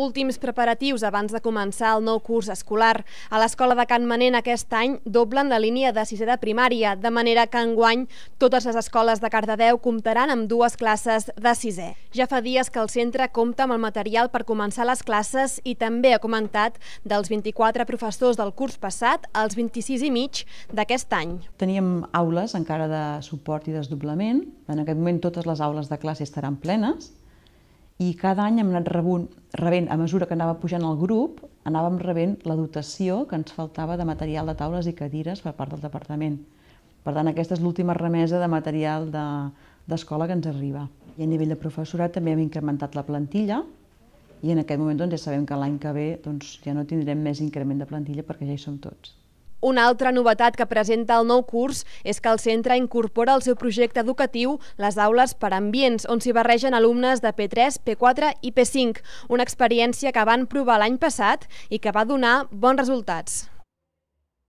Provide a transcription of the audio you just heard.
Últims preparatius abans de començar el nou curs escolar. A l'escola de Can Manent aquest any doblen la línia de sisè de primària, de manera que enguany totes les escoles de Cardedeu comptaran amb dues classes de sisè. Ja fa dies que el centre compta amb el material per començar les classes i també ha comentat dels 24 professors del curs passat als 26 i mig d'aquest any. Teníem aules encara de suport i desdoblament. En aquest moment totes les aules de classe estaran plenes i cada any hem anat rebent, rebent, a mesura que anava pujant el grup, anàvem rebent la dotació que ens faltava de material de taules i cadires per part del departament. Per tant, aquesta és l'última remesa de material d'escola de, que ens arriba. I a nivell de professorat també hem incrementat la plantilla i en aquest moment doncs, ja sabem que l'any que ve doncs, ja no tindrem més increment de plantilla perquè ja hi som tots. Una altra novetat que presenta el nou curs és que el centre incorpora al seu projecte educatiu les aules per ambients, on s'hi barregen alumnes de P3, P4 i P5, una experiència que van provar l'any passat i que va donar bons resultats.